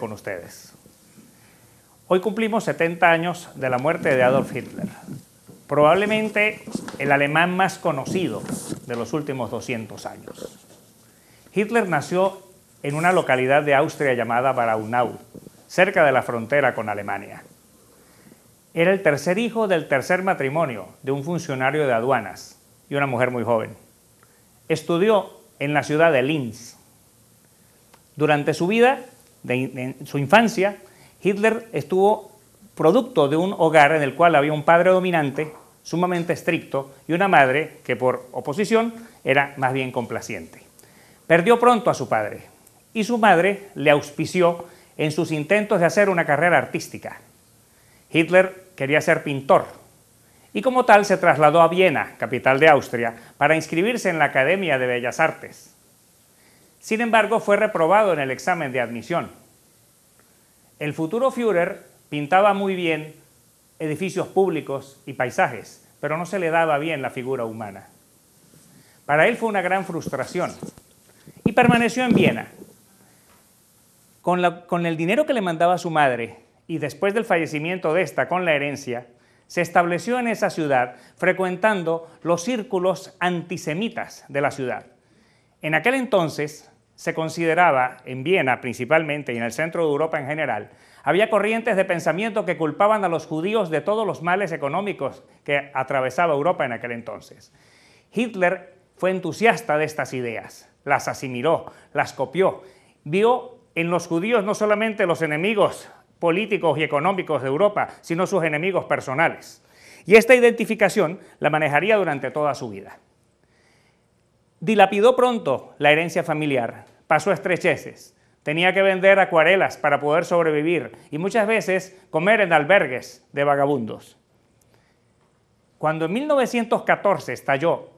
con ustedes. Hoy cumplimos 70 años de la muerte de Adolf Hitler, probablemente el alemán más conocido de los últimos 200 años. Hitler nació en una localidad de Austria llamada Braunau, cerca de la frontera con Alemania. Era el tercer hijo del tercer matrimonio de un funcionario de aduanas y una mujer muy joven. Estudió en la ciudad de Linz. Durante su vida en su infancia, Hitler estuvo producto de un hogar en el cual había un padre dominante, sumamente estricto, y una madre que por oposición era más bien complaciente. Perdió pronto a su padre y su madre le auspició en sus intentos de hacer una carrera artística. Hitler quería ser pintor y como tal se trasladó a Viena, capital de Austria, para inscribirse en la Academia de Bellas Artes. Sin embargo, fue reprobado en el examen de admisión. El futuro Führer pintaba muy bien edificios públicos y paisajes, pero no se le daba bien la figura humana. Para él fue una gran frustración y permaneció en Viena. Con, el dinero que le mandaba su madre y después del fallecimiento de esta con la herencia, se estableció en esa ciudad frecuentando los círculos antisemitas de la ciudad. En aquel entonces, se consideraba en Viena principalmente y en el centro de Europa en general, había corrientes de pensamiento que culpaban a los judíos de todos los males económicos que atravesaba Europa en aquel entonces. Hitler fue entusiasta de estas ideas, las asimiló, las copió, vio en los judíos no solamente los enemigos políticos y económicos de Europa, sino sus enemigos personales. Y esta identificación la manejaría durante toda su vida. Dilapidó pronto la herencia familiar, pasó estrecheces, tenía que vender acuarelas para poder sobrevivir y muchas veces comer en albergues de vagabundos. Cuando en 1914 estalló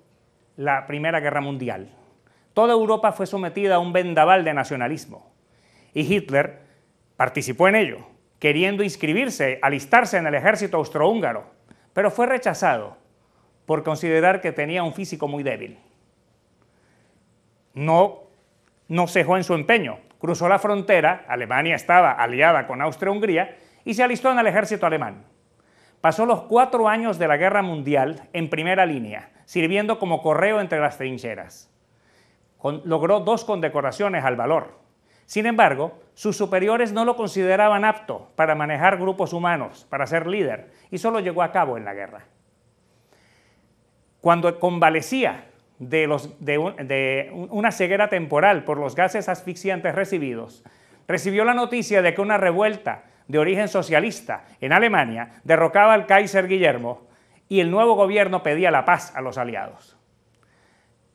la Primera Guerra Mundial, toda Europa fue sometida a un vendaval de nacionalismo y Hitler participó en ello, queriendo inscribirse, alistarse en el ejército austrohúngaro, pero fue rechazado por considerar que tenía un físico muy débil. No no cejó en su empeño, cruzó la frontera, Alemania estaba aliada con Austria-Hungría, y se alistó en el ejército alemán. Pasó los cuatro años de la guerra mundial en primera línea, sirviendo como correo entre las trincheras. logró dos condecoraciones al valor. Sin embargo, sus superiores no lo consideraban apto para manejar grupos humanos, para ser líder, y solo llegó a cabo en la guerra. Cuando convalecía de, una ceguera temporal por los gases asfixiantes recibidos, recibió la noticia de que una revuelta de origen socialista en Alemania derrocaba al Kaiser Guillermo y el nuevo gobierno pedía la paz a los aliados.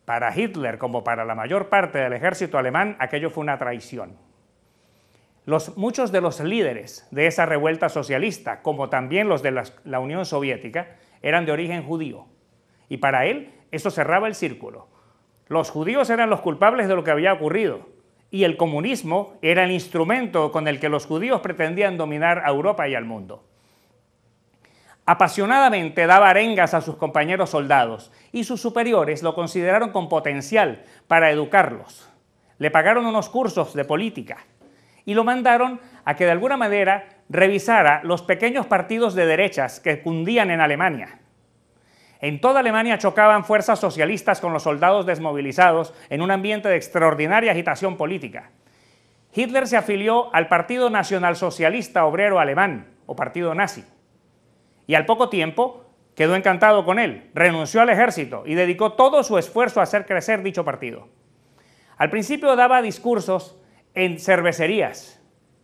Para Hitler, como para la mayor parte del ejército alemán, aquello fue una traición. muchos de los líderes de esa revuelta socialista, como también los de la Unión Soviética, eran de origen judío. Y para él, eso cerraba el círculo. Los judíos eran los culpables de lo que había ocurrido y el comunismo era el instrumento con el que los judíos pretendían dominar a Europa y al mundo. Apasionadamente daba arengas a sus compañeros soldados y sus superiores lo consideraron con potencial para educarlos. Le pagaron unos cursos de política y lo mandaron a que de alguna manera revisara los pequeños partidos de derechas que cundían en Alemania. En toda Alemania chocaban fuerzas socialistas con los soldados desmovilizados en un ambiente de extraordinaria agitación política. Hitler se afilió al Partido Nacional Socialista Obrero Alemán, o Partido Nazi, y al poco tiempo quedó encantado con él, renunció al ejército y dedicó todo su esfuerzo a hacer crecer dicho partido. Al principio daba discursos en cervecerías,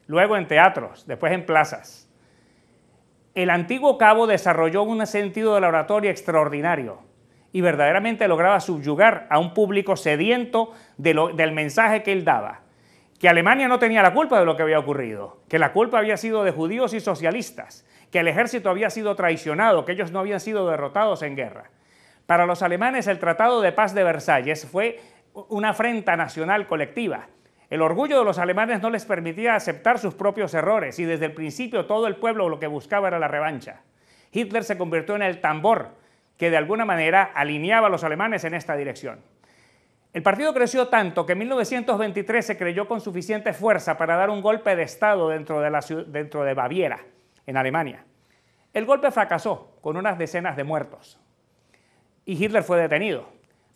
luego en teatros, después en plazas. El antiguo cabo desarrolló un sentido de la oratoria extraordinario y verdaderamente lograba subyugar a un público sediento del mensaje que él daba. Que Alemania no tenía la culpa de lo que había ocurrido, que la culpa había sido de judíos y socialistas, que el ejército había sido traicionado, que ellos no habían sido derrotados en guerra. Para los alemanes el Tratado de Paz de Versalles fue una afrenta nacional colectiva el orgullo de los alemanes no les permitía aceptar sus propios errores y desde el principio todo el pueblo lo que buscaba era la revancha. Hitler se convirtió en el tambor que de alguna manera alineaba a los alemanes en esta dirección. El partido creció tanto que en 1923 se creyó con suficiente fuerza para dar un golpe de Estado dentro de, dentro de Baviera, en Alemania. El golpe fracasó con unas decenas de muertos y Hitler fue detenido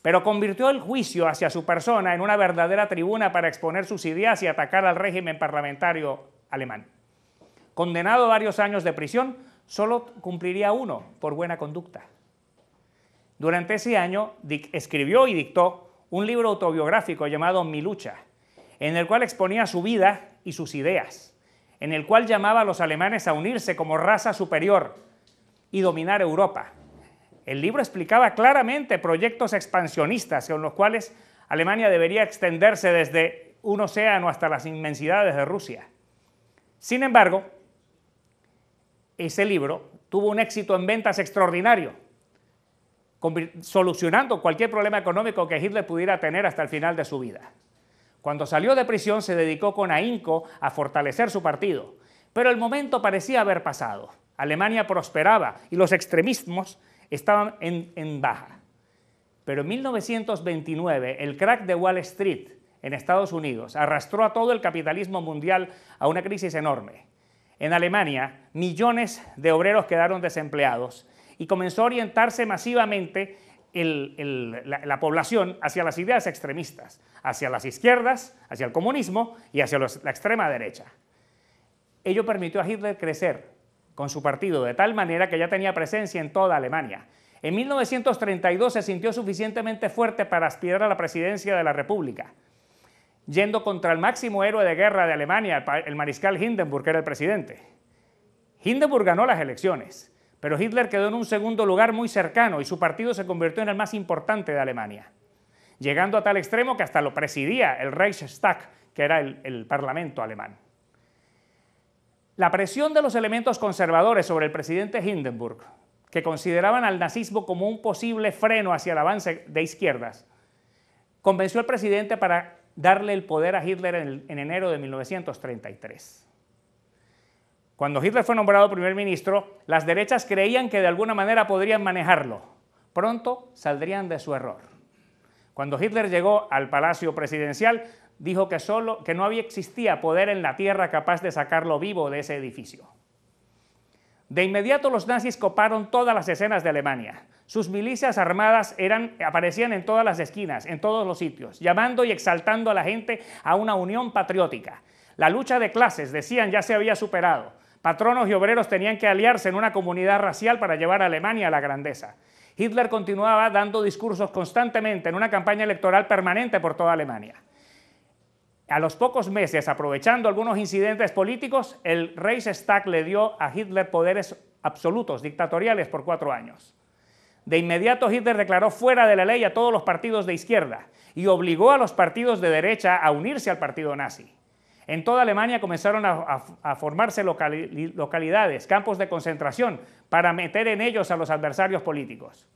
pero convirtió el juicio hacia su persona en una verdadera tribuna para exponer sus ideas y atacar al régimen parlamentario alemán. Condenado a varios años de prisión, solo cumpliría uno por buena conducta. Durante ese año Dick escribió y dictó un libro autobiográfico llamado Mi lucha, en el cual exponía su vida y sus ideas, en el cual llamaba a los alemanes a unirse como raza superior y dominar Europa. El libro explicaba claramente proyectos expansionistas con los cuales Alemania debería extenderse desde un océano hasta las inmensidades de Rusia. Sin embargo, ese libro tuvo un éxito en ventas extraordinario, solucionando cualquier problema económico que Hitler pudiera tener hasta el final de su vida. Cuando salió de prisión se dedicó con ahínco a fortalecer su partido, pero el momento parecía haber pasado. Alemania prosperaba y los extremismos estaban en, baja. Pero en 1929 el crack de Wall Street en Estados Unidos arrastró a todo el capitalismo mundial a una crisis enorme. En Alemania millones de obreros quedaron desempleados y comenzó a orientarse masivamente la, población hacia las ideas extremistas, hacia las izquierdas, hacia el comunismo y hacia la extrema derecha. Ello permitió a Hitler crecer con su partido, de tal manera que ya tenía presencia en toda Alemania. En 1932 se sintió suficientemente fuerte para aspirar a la presidencia de la República, yendo contra el máximo héroe de guerra de Alemania, el mariscal Hindenburg, que era el presidente. Hindenburg ganó las elecciones, pero Hitler quedó en un segundo lugar muy cercano y su partido se convirtió en el más importante de Alemania, llegando a tal extremo que hasta lo presidía el Reichstag, que era el, parlamento alemán. La presión de los elementos conservadores sobre el presidente Hindenburg, que consideraban al nazismo como un posible freno hacia el avance de izquierdas, convenció al presidente para darle el poder a Hitler en, enero de 1933. Cuando Hitler fue nombrado primer ministro, las derechas creían que de alguna manera podrían manejarlo. Pronto saldrían de su error. Cuando Hitler llegó al palacio presidencial, dijo que, solo, que no había existía poder en la tierra capaz de sacarlo vivo de ese edificio. De inmediato los nazis coparon todas las escenas de Alemania. Sus milicias armadas eran, aparecían en todas las esquinas, en todos los sitios, llamando y exaltando a la gente a una unión patriótica. La lucha de clases, decían, ya se había superado. Patronos y obreros tenían que aliarse en una comunidad racial para llevar a Alemania a la grandeza. Hitler continuaba dando discursos constantemente en una campaña electoral permanente por toda Alemania. A los pocos meses, aprovechando algunos incidentes políticos, el Reichstag le dio a Hitler poderes absolutos, dictatoriales, por cuatro años. De inmediato Hitler declaró fuera de la ley a todos los partidos de izquierda y obligó a los partidos de derecha a unirse al partido nazi. En toda Alemania comenzaron a, formarse localidades, campos de concentración, para meter en ellos a los adversarios políticos.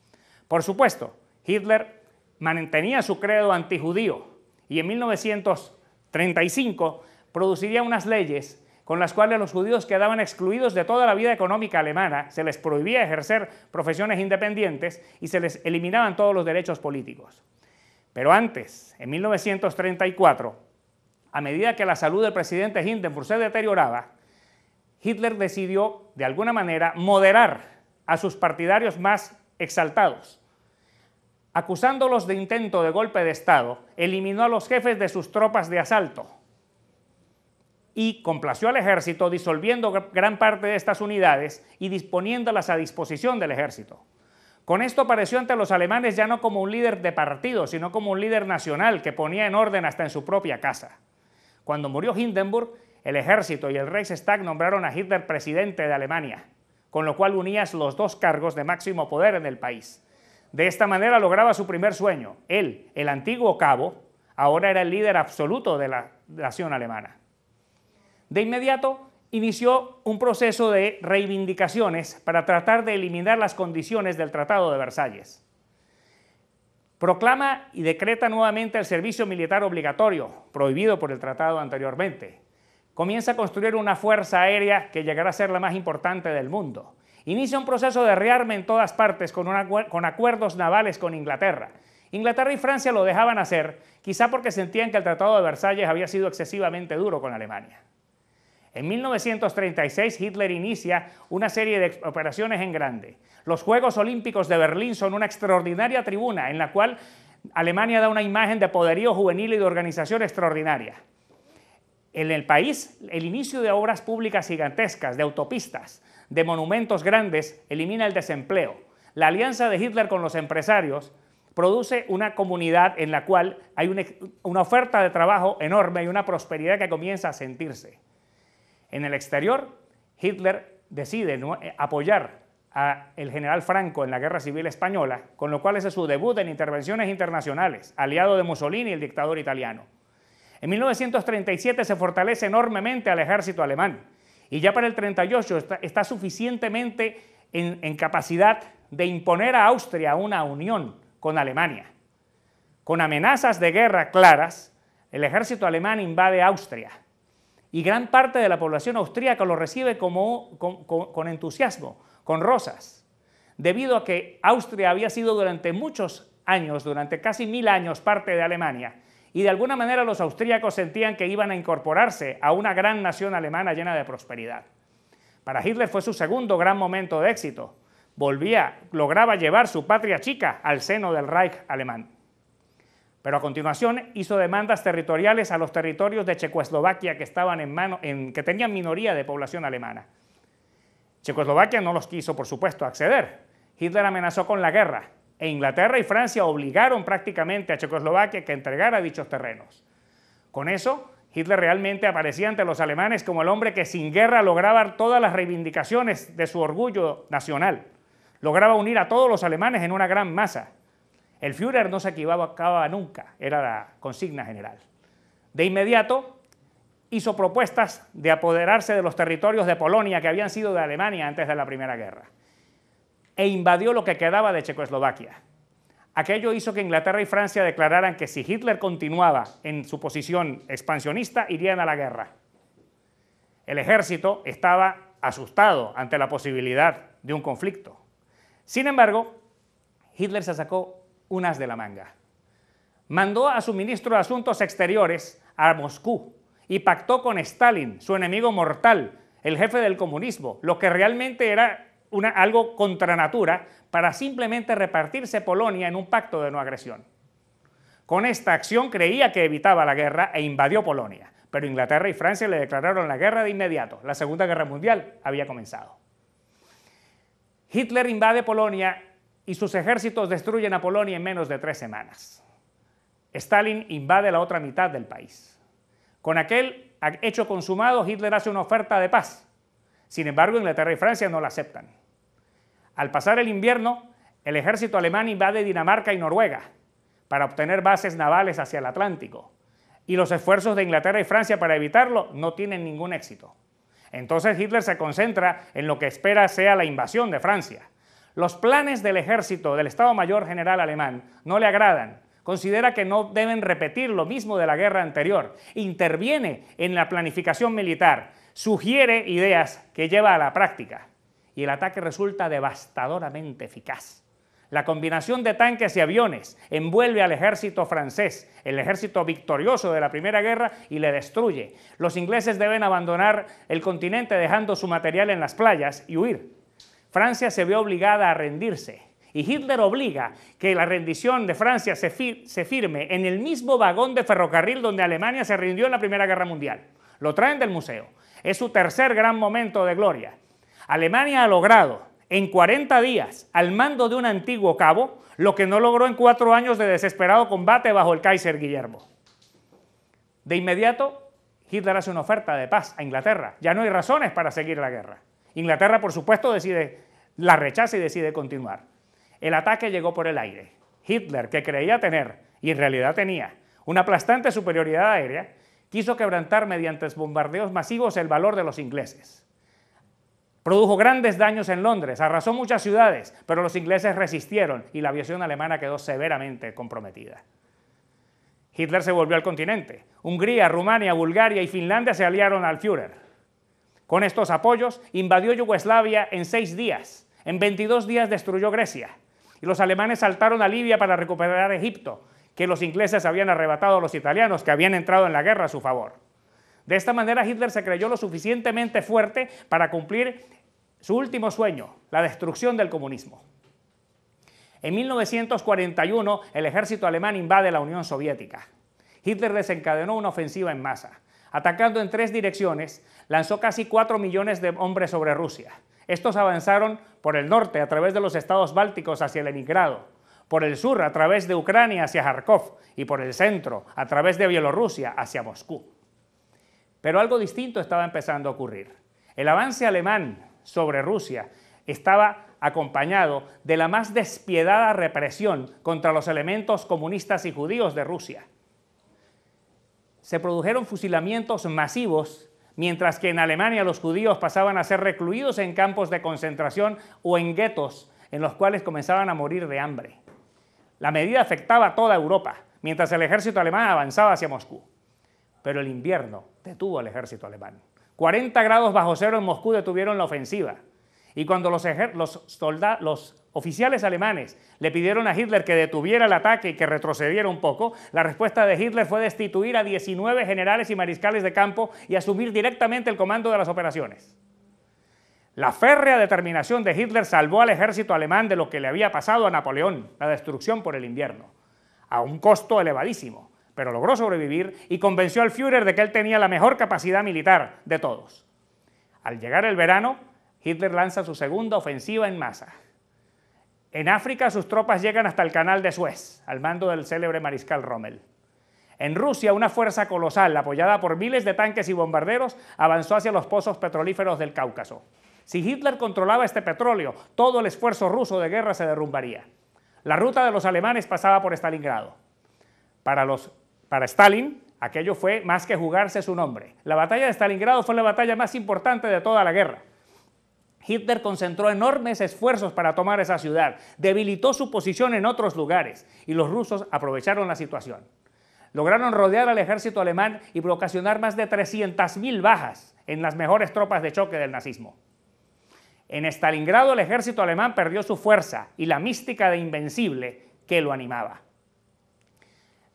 Por supuesto, Hitler mantenía su credo antijudío y en 1900 35 produciría unas leyes con las cuales los judíos quedaban excluidos de toda la vida económica alemana, se les prohibía ejercer profesiones independientes y se les eliminaban todos los derechos políticos. Pero antes, en 1934, a medida que la salud del presidente Hindenburg se deterioraba, Hitler decidió, de alguna manera, moderar a sus partidarios más exaltados acusándolos de intento de golpe de Estado, eliminó a los jefes de sus tropas de asalto y complació al ejército disolviendo gran parte de estas unidades y disponiéndolas a disposición del ejército. Con esto apareció ante los alemanes ya no como un líder de partido, sino como un líder nacional que ponía en orden hasta en su propia casa. Cuando murió Hindenburg, el ejército y el Reichstag nombraron a Hitler presidente de Alemania, con lo cual unías los dos cargos de máximo poder en el país. De esta manera lograba su primer sueño. Él, el antiguo cabo, ahora era el líder absoluto de la nación alemana. De inmediato inició un proceso de reivindicaciones para tratar de eliminar las condiciones del Tratado de Versalles. Proclama y decreta nuevamente el servicio militar obligatorio, prohibido por el tratado anteriormente. Comienza a construir una fuerza aérea que llegará a ser la más importante del mundo Inicia un proceso de rearme en todas partes con, acuerdos navales con Inglaterra. Inglaterra y Francia lo dejaban hacer, quizá porque sentían que el Tratado de Versalles había sido excesivamente duro con Alemania. En 1936 Hitler inicia una serie de operaciones en grande. Los Juegos Olímpicos de Berlín son una extraordinaria tribuna en la cual Alemania da una imagen de poderío juvenil y de organización extraordinaria. En el país, el inicio de obras públicas gigantescas, de autopistas, de monumentos grandes elimina el desempleo. La alianza de Hitler con los empresarios produce una comunidad en la cual hay una, oferta de trabajo enorme y una prosperidad que comienza a sentirse. En el exterior, Hitler decide eh, apoyar al general Franco en la Guerra Civil Española, con lo cual es su debut en intervenciones internacionales, aliado de Mussolini, el dictador italiano. En 1937 se fortalece enormemente al ejército alemán y ya para el 38 está, suficientemente en, capacidad de imponer a Austria una unión con Alemania. Con amenazas de guerra claras, el ejército alemán invade Austria y gran parte de la población austríaca lo recibe con, entusiasmo, con rosas, debido a que Austria había sido durante muchos años, durante casi mil años, parte de Alemania y de alguna manera los austríacos sentían que iban a incorporarse a una gran nación alemana llena de prosperidad. Para Hitler fue su segundo gran momento de éxito. Volvía, lograba llevar su patria chica al seno del Reich alemán. Pero a continuación hizo demandas territoriales a los territorios de Checoslovaquia que, que tenían minoría de población alemana. Checoslovaquia no los quiso, por supuesto, acceder. Hitler amenazó con la guerra e Inglaterra y Francia obligaron prácticamente a Checoslovaquia que entregara dichos terrenos. Con eso, Hitler realmente aparecía ante los alemanes como el hombre que sin guerra lograba todas las reivindicaciones de su orgullo nacional. Lograba unir a todos los alemanes en una gran masa. El Führer no se equivocaba nunca, era la consigna general. De inmediato hizo propuestas de apoderarse de los territorios de Polonia que habían sido de Alemania antes de la Primera Guerra e invadió lo que quedaba de Checoslovaquia. Aquello hizo que Inglaterra y Francia declararan que si Hitler continuaba en su posición expansionista, irían a la guerra. El ejército estaba asustado ante la posibilidad de un conflicto. Sin embargo, Hitler se sacó unas de la manga. Mandó a su ministro de Asuntos Exteriores a Moscú y pactó con Stalin, su enemigo mortal, el jefe del comunismo, lo que realmente era algo contra natura para simplemente repartirse Polonia en un pacto de no agresión. Con esta acción creía que evitaba la guerra e invadió Polonia, pero Inglaterra y Francia le declararon la guerra de inmediato. La Segunda Guerra Mundial había comenzado. Hitler invade Polonia y sus ejércitos destruyen a Polonia en menos de tres semanas. Stalin invade la otra mitad del país. Con aquel hecho consumado, Hitler hace una oferta de paz. Sin embargo, Inglaterra y Francia no la aceptan. Al pasar el invierno, el ejército alemán invade Dinamarca y Noruega para obtener bases navales hacia el Atlántico. Y los esfuerzos de Inglaterra y Francia para evitarlo no tienen ningún éxito. Entonces Hitler se concentra en lo que espera sea la invasión de Francia. Los planes del ejército del Estado Mayor General alemán no le agradan. Considera que no deben repetir lo mismo de la guerra anterior. Interviene en la planificación militar. Sugiere ideas que lleva a la práctica y el ataque resulta devastadoramente eficaz. La combinación de tanques y aviones envuelve al ejército francés, el ejército victorioso de la Primera Guerra, y le destruye. Los ingleses deben abandonar el continente dejando su material en las playas y huir. Francia se ve obligada a rendirse. Y Hitler obliga que la rendición de Francia se, se firme en el mismo vagón de ferrocarril donde Alemania se rindió en la Primera Guerra Mundial. Lo traen del museo. Es su tercer gran momento de gloria. Alemania ha logrado en 40 días al mando de un antiguo cabo lo que no logró en cuatro años de desesperado combate bajo el Kaiser Guillermo. De inmediato, Hitler hace una oferta de paz a Inglaterra. Ya no hay razones para seguir la guerra. Inglaterra, por supuesto, decide, la rechaza y decide continuar. El ataque llegó por el aire. Hitler, que creía tener, y en realidad tenía, una aplastante superioridad aérea, quiso quebrantar mediante bombardeos masivos el valor de los ingleses. Produjo grandes daños en Londres, arrasó muchas ciudades, pero los ingleses resistieron y la aviación alemana quedó severamente comprometida. Hitler se volvió al continente. Hungría, Rumania, Bulgaria y Finlandia se aliaron al Führer. Con estos apoyos, invadió Yugoslavia en seis días. En 22 días destruyó Grecia. Y los alemanes saltaron a Libia para recuperar Egipto, que los ingleses habían arrebatado a los italianos que habían entrado en la guerra a su favor. De esta manera Hitler se creyó lo suficientemente fuerte para cumplir su último sueño, la destrucción del comunismo. En 1941 el ejército alemán invade la Unión Soviética. Hitler desencadenó una ofensiva en masa. Atacando en tres direcciones, lanzó casi cuatro millones de hombres sobre Rusia. Estos avanzaron por el norte a través de los estados bálticos hacia el Leningrado, por el sur a través de Ucrania hacia Kharkov y por el centro a través de Bielorrusia hacia Moscú. Pero algo distinto estaba empezando a ocurrir. El avance alemán sobre Rusia estaba acompañado de la más despiadada represión contra los elementos comunistas y judíos de Rusia. Se produjeron fusilamientos masivos, mientras que en Alemania los judíos pasaban a ser recluidos en campos de concentración o en guetos, en los cuales comenzaban a morir de hambre. La medida afectaba a toda Europa, mientras el ejército alemán avanzaba hacia Moscú pero el invierno detuvo al ejército alemán. 40 grados bajo cero en Moscú detuvieron la ofensiva. Y cuando los, los oficiales alemanes le pidieron a Hitler que detuviera el ataque y que retrocediera un poco, la respuesta de Hitler fue destituir a 19 generales y mariscales de campo y asumir directamente el comando de las operaciones. La férrea determinación de Hitler salvó al ejército alemán de lo que le había pasado a Napoleón, la destrucción por el invierno, a un costo elevadísimo pero logró sobrevivir y convenció al Führer de que él tenía la mejor capacidad militar de todos. Al llegar el verano, Hitler lanza su segunda ofensiva en masa. En África sus tropas llegan hasta el canal de Suez, al mando del célebre mariscal Rommel. En Rusia, una fuerza colosal, apoyada por miles de tanques y bombarderos, avanzó hacia los pozos petrolíferos del Cáucaso. Si Hitler controlaba este petróleo, todo el esfuerzo ruso de guerra se derrumbaría. La ruta de los alemanes pasaba por Stalingrado. Para los para Stalin, aquello fue más que jugarse su nombre. La batalla de Stalingrado fue la batalla más importante de toda la guerra. Hitler concentró enormes esfuerzos para tomar esa ciudad, debilitó su posición en otros lugares y los rusos aprovecharon la situación. Lograron rodear al ejército alemán y ocasionar más de 300.000 bajas en las mejores tropas de choque del nazismo. En Stalingrado el ejército alemán perdió su fuerza y la mística de invencible que lo animaba.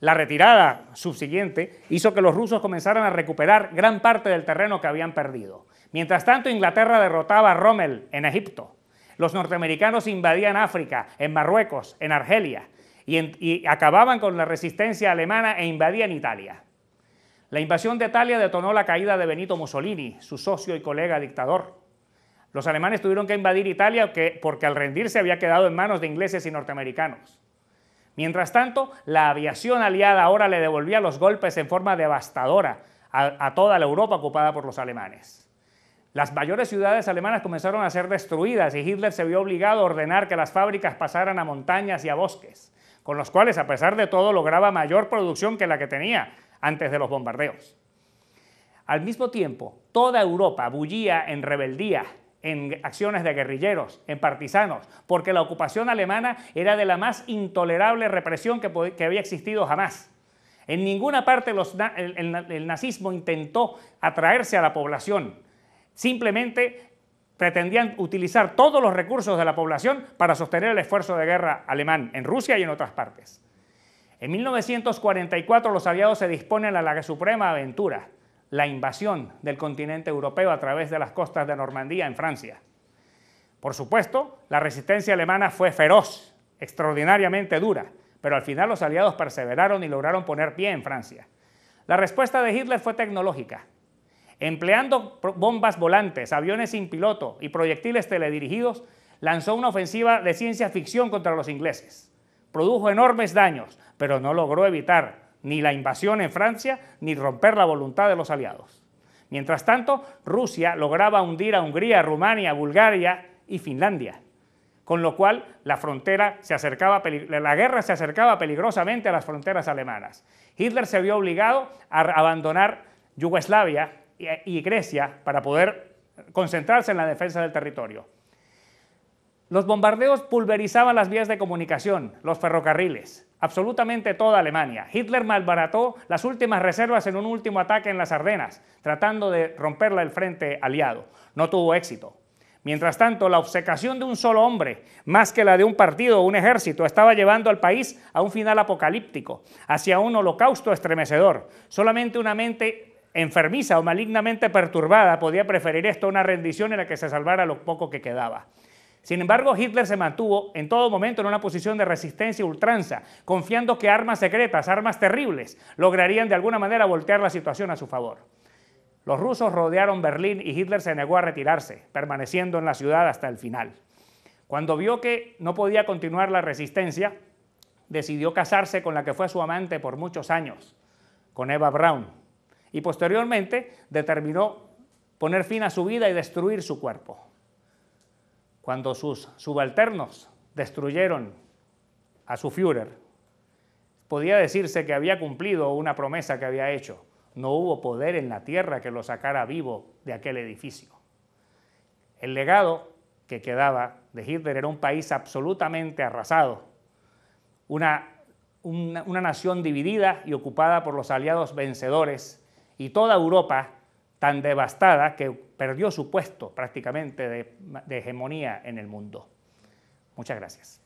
La retirada subsiguiente hizo que los rusos comenzaran a recuperar gran parte del terreno que habían perdido. Mientras tanto, Inglaterra derrotaba a Rommel en Egipto. Los norteamericanos invadían África, en Marruecos, en Argelia, y, acababan con la resistencia alemana e invadían Italia. La invasión de Italia detonó la caída de Benito Mussolini, su socio y colega dictador. Los alemanes tuvieron que invadir Italia porque al rendirse había quedado en manos de ingleses y norteamericanos. Mientras tanto, la aviación aliada ahora le devolvía los golpes en forma devastadora a, toda la Europa ocupada por los alemanes. Las mayores ciudades alemanas comenzaron a ser destruidas y Hitler se vio obligado a ordenar que las fábricas pasaran a montañas y a bosques, con los cuales, a pesar de todo, lograba mayor producción que la que tenía antes de los bombardeos. Al mismo tiempo, toda Europa bullía en rebeldía en acciones de guerrilleros, en partisanos, porque la ocupación alemana era de la más intolerable represión que, había existido jamás. En ninguna parte el, el nazismo intentó atraerse a la población. Simplemente pretendían utilizar todos los recursos de la población para sostener el esfuerzo de guerra alemán en Rusia y en otras partes. En 1944 los aliados se disponen a la Suprema Aventura la invasión del continente europeo a través de las costas de Normandía en Francia. Por supuesto, la resistencia alemana fue feroz, extraordinariamente dura, pero al final los aliados perseveraron y lograron poner pie en Francia. La respuesta de Hitler fue tecnológica. Empleando bombas volantes, aviones sin piloto y proyectiles teledirigidos, lanzó una ofensiva de ciencia ficción contra los ingleses. Produjo enormes daños, pero no logró evitar ni la invasión en Francia, ni romper la voluntad de los aliados. Mientras tanto, Rusia lograba hundir a Hungría, Rumania, Bulgaria y Finlandia, con lo cual la, frontera se acercaba, la guerra se acercaba peligrosamente a las fronteras alemanas. Hitler se vio obligado a abandonar Yugoslavia y Grecia para poder concentrarse en la defensa del territorio. Los bombardeos pulverizaban las vías de comunicación, los ferrocarriles, absolutamente toda Alemania. Hitler malbarató las últimas reservas en un último ataque en las Ardenas, tratando de romperla el frente aliado. No tuvo éxito. Mientras tanto, la obsecación de un solo hombre, más que la de un partido o un ejército, estaba llevando al país a un final apocalíptico, hacia un holocausto estremecedor. Solamente una mente enfermiza o malignamente perturbada podía preferir esto a una rendición en la que se salvara lo poco que quedaba. Sin embargo, Hitler se mantuvo en todo momento en una posición de resistencia y ultranza, confiando que armas secretas, armas terribles, lograrían de alguna manera voltear la situación a su favor. Los rusos rodearon Berlín y Hitler se negó a retirarse, permaneciendo en la ciudad hasta el final. Cuando vio que no podía continuar la resistencia, decidió casarse con la que fue su amante por muchos años, con Eva Braun, y posteriormente determinó poner fin a su vida y destruir su cuerpo cuando sus subalternos destruyeron a su Führer, podía decirse que había cumplido una promesa que había hecho. No hubo poder en la tierra que lo sacara vivo de aquel edificio. El legado que quedaba de Hitler era un país absolutamente arrasado, una, una, nación dividida y ocupada por los aliados vencedores, y toda Europa tan devastada que perdió su puesto prácticamente de, de hegemonía en el mundo. Muchas gracias.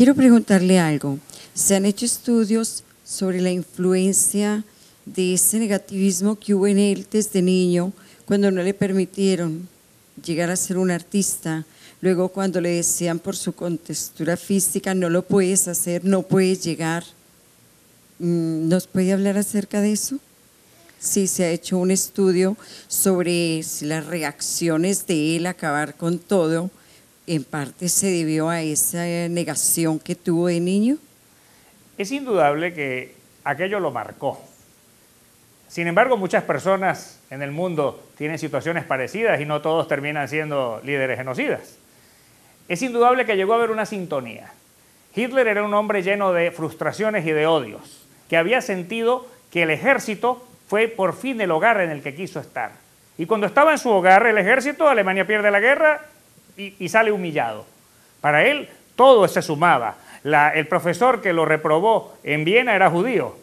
Quiero preguntarle algo. Se han hecho estudios sobre la influencia de ese negativismo que hubo en él desde niño, cuando no le permitieron llegar a ser un artista, luego cuando le decían por su contextura física, no lo puedes hacer, no puedes llegar. Mm, ¿Nos puede hablar acerca de eso? Sí, se ha hecho un estudio sobre las reacciones de él acabar con todo en parte se debió a esa eh, negación que tuvo de niño? Es indudable que aquello lo marcó. Sin embargo, muchas personas en el mundo tienen situaciones parecidas y no todos terminan siendo líderes genocidas. Es indudable que llegó a haber una sintonía. Hitler era un hombre lleno de frustraciones y de odios, que había sentido que el ejército fue por fin el hogar en el que quiso estar. Y cuando estaba en su hogar el ejército, Alemania pierde la guerra y, sale humillado. Para él todo se sumaba. el profesor que lo reprobó en Viena era judío.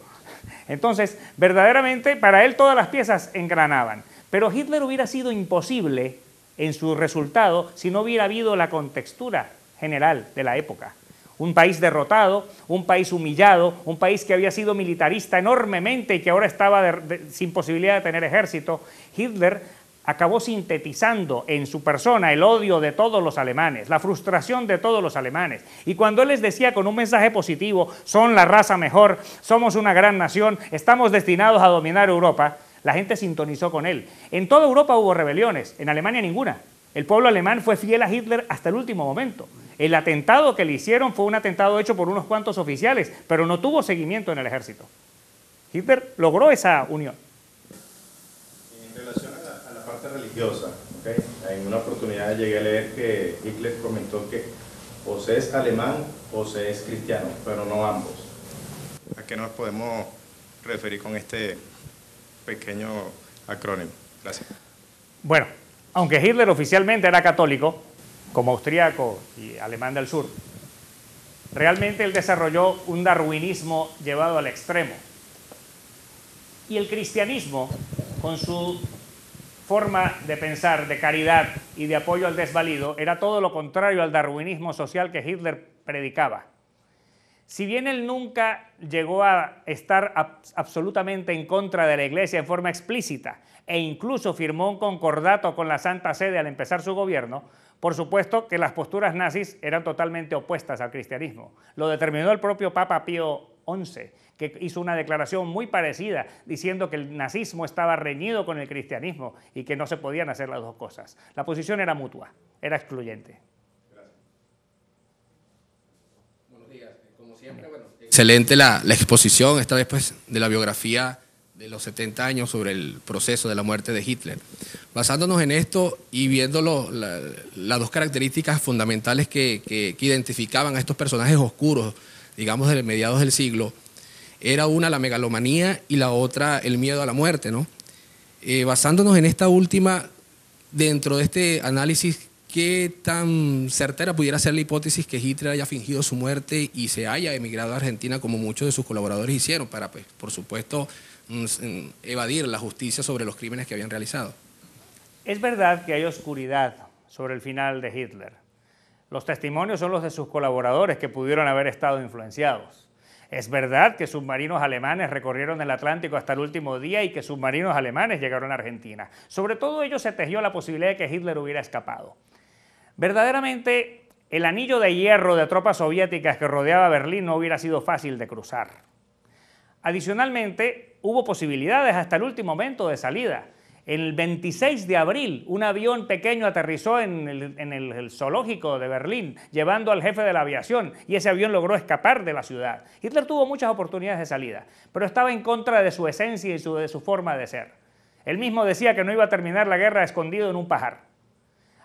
Entonces, verdaderamente, para él todas las piezas engranaban. Pero Hitler hubiera sido imposible en su resultado si no hubiera habido la contextura general de la época. Un país derrotado, un país humillado, un país que había sido militarista enormemente y que ahora estaba sin posibilidad de tener ejército. Hitler acabó sintetizando en su persona el odio de todos los alemanes, la frustración de todos los alemanes. Y cuando él les decía con un mensaje positivo, son la raza mejor, somos una gran nación, estamos destinados a dominar Europa, la gente sintonizó con él. En toda Europa hubo rebeliones, en Alemania ninguna. El pueblo alemán fue fiel a Hitler hasta el último momento. El atentado que le hicieron fue un atentado hecho por unos cuantos oficiales, pero no tuvo seguimiento en el ejército. Hitler logró esa unión religiosa. ¿okay? En una oportunidad llegué a leer que Hitler comentó que o se es alemán o se es cristiano, pero no ambos. ¿A qué nos podemos referir con este pequeño acrónimo? Gracias. Bueno, aunque Hitler oficialmente era católico, como austriaco y alemán del sur, realmente él desarrolló un darwinismo llevado al extremo. Y el cristianismo, con su forma de pensar, de caridad y de apoyo al desvalido era todo lo contrario al darwinismo social que Hitler predicaba. Si bien él nunca llegó a estar absolutamente en contra de la Iglesia en forma explícita e incluso firmó un concordato con la Santa Sede al empezar su gobierno, por supuesto que las posturas nazis eran totalmente opuestas al cristianismo. Lo determinó el propio Papa Pío XI que hizo una declaración muy parecida diciendo que el nazismo estaba reñido con el cristianismo y que no se podían hacer las dos cosas. La posición era mutua, era excluyente. Buenos días. Como siempre, Excelente la, la, exposición, esta vez pues, de la biografía de los 70 años sobre el proceso de la muerte de Hitler. Basándonos en esto y viendo las dos características fundamentales que, que, que identificaban a estos personajes oscuros, digamos, de mediados del siglo, era una la megalomanía y la otra el miedo a la muerte, ¿no? Eh, basándonos en esta última, dentro de este análisis, ¿qué tan certera pudiera ser la hipótesis que Hitler haya fingido su muerte y se haya emigrado a Argentina como muchos de sus colaboradores hicieron para, pues, por supuesto, mm, mm, evadir la justicia sobre los crímenes que habían realizado? Es verdad que hay oscuridad sobre el final de Hitler. Los testimonios son los de sus colaboradores que pudieron haber estado influenciados. Es verdad que submarinos alemanes recorrieron el Atlántico hasta el último día y que submarinos alemanes llegaron a Argentina. Sobre todo ello se tejió la posibilidad de que Hitler hubiera escapado. Verdaderamente, el anillo de hierro de tropas soviéticas que rodeaba Berlín no hubiera sido fácil de cruzar. Adicionalmente, hubo posibilidades hasta el último momento de salida. El 26 de abril, un avión pequeño aterrizó en, el, zoológico de Berlín, llevando al jefe de la aviación, y ese avión logró escapar de la ciudad. Hitler tuvo muchas oportunidades de salida, pero estaba en contra de su esencia y de su forma de ser. Él mismo decía que no iba a terminar la guerra escondido en un pajar.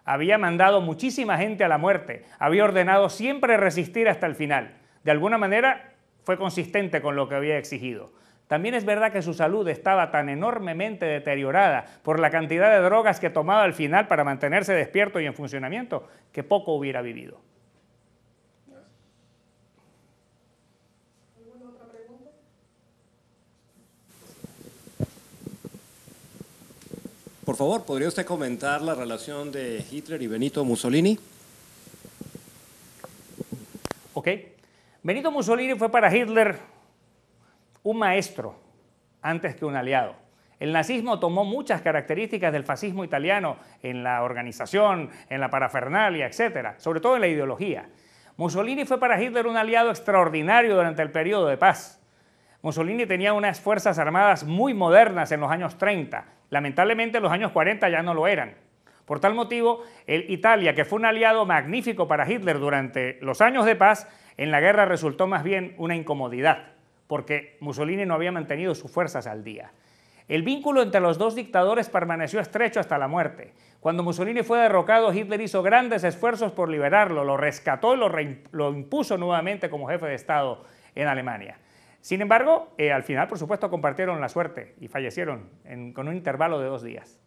Había mandado muchísima gente a la muerte, había ordenado siempre resistir hasta el final. De alguna manera fue consistente con lo que había exigido. También es verdad que su salud estaba tan enormemente deteriorada por la cantidad de drogas que tomaba al final para mantenerse despierto y en funcionamiento que poco hubiera vivido. Por favor, ¿podría usted comentar la relación de Hitler y Benito Mussolini? Ok. Benito Mussolini fue para Hitler un maestro antes que un aliado. El nazismo tomó muchas características del fascismo italiano en la organización, en la parafernalia, etcétera, sobre todo en la ideología. Mussolini fue para Hitler un aliado extraordinario durante el periodo de paz. Mussolini tenía unas fuerzas armadas muy modernas en los años 30. Lamentablemente los años 40 ya no lo eran. Por tal motivo, Italia, que fue un aliado magnífico para Hitler durante los años de paz, en la guerra resultó más bien una incomodidad porque Mussolini no había mantenido sus fuerzas al día. El vínculo entre los dos dictadores permaneció estrecho hasta la muerte. Cuando Mussolini fue derrocado, Hitler hizo grandes esfuerzos por liberarlo, lo rescató y lo, impuso nuevamente como jefe de Estado en Alemania. Sin embargo, eh, al final, por supuesto, compartieron la suerte y fallecieron con un intervalo de dos días.